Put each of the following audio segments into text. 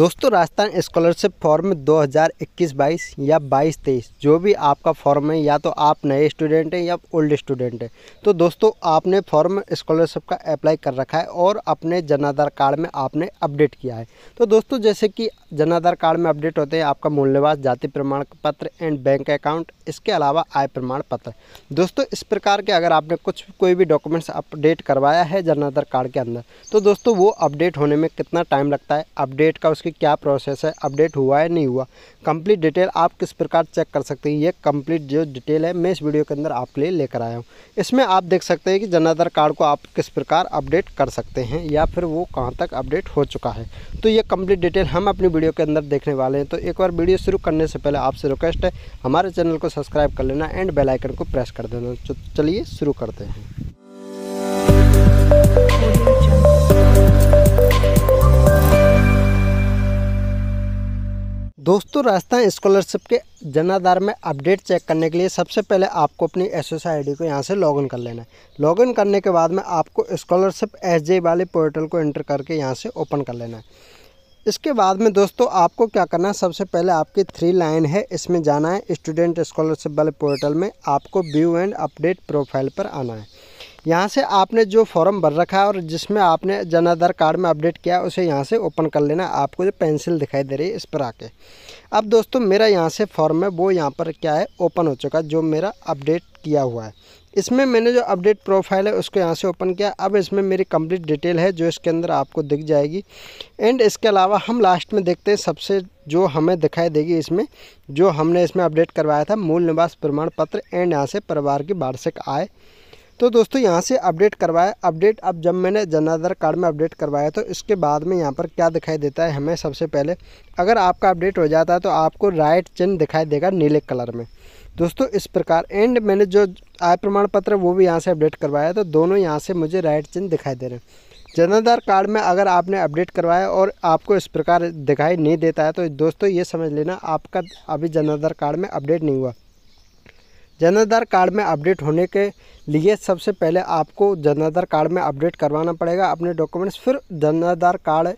दोस्तों Rajasthan scholarship form 2021-22 या 22-23 जो भी आपका फॉर्म है या तो आप नए स्टूडेंट हैं या ओल्ड स्टूडेंट हैं तो दोस्तों आपने फॉर्म स्कॉलरशिप का अप्लाई कर रखा है और अपने जन आधार कार्ड में आपने अपडेट किया है तो दोस्तों जैसे कि जन आधार कार्ड में अपडेट होते हैं आपका मूल निवास जाति प्रमाण पत्र एंड बैंक अकाउंट इसके अलावा आय प्रमाण पत्र दोस्तों इस प्रकार के अगर आपने कुछ कोई भी डॉक्यूमेंट्स अपडेट करवाया है जन आधार कार्ड के अंदर तो दोस्तों वो अपडेट होने में कितना टाइम लगता है अपडेट का उसकी क्या प्रोसेस है अपडेट हुआ है नहीं हुआ कंप्लीट डिटेल आप किस प्रकार चेक कर सकते हैं ये कंप्लीट जो डिटेल है मैं इस वीडियो के अंदर आपके लिए लेकर आया हूँ इसमें आप देख सकते हैं कि जन आधार कार्ड को आप किस प्रकार अपडेट कर सकते हैं या फिर वो कहाँ तक अपडेट हो चुका है तो ये कंप्लीट डिटेल हम अपनी वीडियो के अंदर देखने वाले हैं तो एक बार वीडियो शुरू करने से पहले आपसे रिक्वेस्ट है हमारे चैनल को सब्सक्राइब कर लेना एंड बेलाइकन को प्रेस कर देना तो चलिए शुरू करते हैं दोस्तों राजस्थान स्कॉलरशिप के जनाधार में अपडेट चेक करने के लिए सबसे पहले आपको अपनी एस एस आई डी को यहाँ से लॉगिन कर लेना है लॉगिन करने के बाद में आपको स्कॉलरशिप एस जे वाले पोर्टल को एंटर करके यहाँ से ओपन कर लेना है इसके बाद में दोस्तों आपको क्या करना है सबसे पहले आपकी थ्री लाइन है इसमें जाना है स्टूडेंट स्कॉलरशिप वाले पोर्टल में आपको व्यू एंड अपडेट प्रोफाइल पर आना है यहाँ से आपने जो फॉर्म भर रखा है और जिसमें आपने जन आधार कार्ड में अपडेट किया उसे यहाँ से ओपन कर लेना आपको जो पेंसिल दिखाई दे रही है इस पर आके अब दोस्तों मेरा यहाँ से फॉर्म है वो यहाँ पर क्या है ओपन हो चुका जो मेरा अपडेट किया हुआ है इसमें मैंने जो अपडेट प्रोफाइल है उसको यहाँ से ओपन किया अब इसमें मेरी कंप्लीट डिटेल है जो इसके अंदर आपको दिख जाएगी एंड इसके अलावा हम लास्ट में देखते हैं सबसे जो हमें दिखाई देगी इसमें जो हमने इसमें अपडेट करवाया था मूल निवास प्रमाण पत्र एंड यहाँ से परिवार की वार्षिक आय तो दोस्तों यहाँ से अपडेट करवाया अपडेट अब जब मैंने जन आधार कार्ड में अपडेट करवाया तो इसके बाद में यहाँ पर क्या दिखाई देता है हमें सबसे पहले अगर आपका अपडेट हो जाता है तो आपको राइट चिन्ह दिखाई देगा नीले कलर में दोस्तों इस प्रकार एंड मैंने जो आय प्रमाण पत्र वो भी यहाँ से अपडेट करवाया तो दोनों यहाँ से मुझे राइट चिन्ह दिखाई दे रहे हैं जन आधार कार्ड में अगर आपने अपडेट करवाया और आपको इस प्रकार दिखाई नहीं देता है तो दोस्तों ये समझ लेना आपका अभी जन आधार कार्ड में अपडेट नहीं हुआ जन आधार कार्ड में अपडेट होने के लिए सबसे पहले आपको जन आधार कार्ड में अपडेट करवाना पड़ेगा अपने डॉक्यूमेंट्स फिर जन आधार कार्ड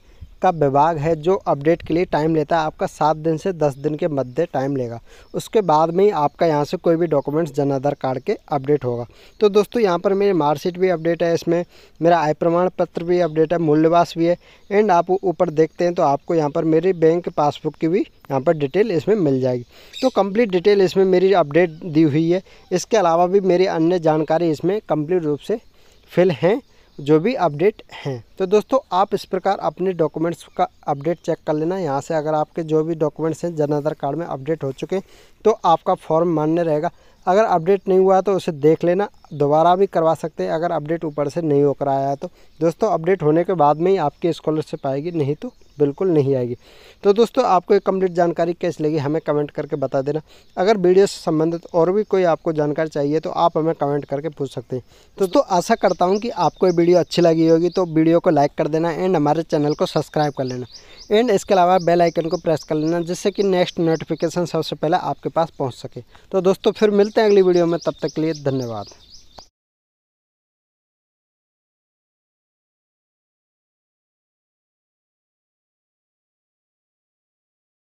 का विभाग है जो अपडेट के लिए टाइम लेता है आपका सात दिन से दस दिन के मध्य टाइम लेगा उसके बाद में ही आपका यहाँ से कोई भी डॉक्यूमेंट्स जन आधार कार्ड के अपडेट होगा तो दोस्तों यहाँ पर मेरी मार्कशीट भी अपडेट है इसमें मेरा आय प्रमाण पत्र भी अपडेट है मूल्यवास भी है एंड आप ऊपर देखते हैं तो आपको यहाँ पर मेरी बैंक पासबुक की भी यहाँ पर डिटेल इसमें मिल जाएगी तो कम्प्लीट डिटेल इसमें मेरी अपडेट दी हुई है इसके अलावा भी मेरी अन्य जानकारी इसमें कम्प्लीट रूप से फिल हैं जो भी अपडेट हैं तो दोस्तों आप इस प्रकार अपने डॉक्यूमेंट्स का अपडेट चेक कर लेना यहाँ से अगर आपके जो भी डॉक्यूमेंट्स हैं जन आधार कार्ड में अपडेट हो चुके तो आपका फॉर्म मान्य रहेगा अगर अपडेट नहीं हुआ तो उसे देख लेना दोबारा भी करवा सकते हैं अगर अपडेट ऊपर से नहीं होकर आया तो दोस्तों अपडेट होने के बाद में ही आपकी स्कॉलरशिप आएगी नहीं तो बिल्कुल नहीं आएगी तो दोस्तों आपको ये कम्प्लीट जानकारी कैसी लगी हमें कमेंट करके बता देना अगर वीडियो से संबंधित और भी कोई आपको जानकारी चाहिए तो आप हमें कमेंट करके पूछ सकते हैं तो दोस्तों आशा करता हूँ कि आपको ये वीडियो अच्छी लगी होगी तो वीडियो को लाइक कर देना एंड हमारे चैनल को सब्सक्राइब कर लेना एंड इसके अलावा बेल आइकन को प्रेस कर लेना जिससे कि नेक्स्ट नोटिफिकेशन सबसे पहले आपके पास पहुँच सके तो दोस्तों फिर मिलते हैं अगली वीडियो में तब तक के लिए धन्यवाद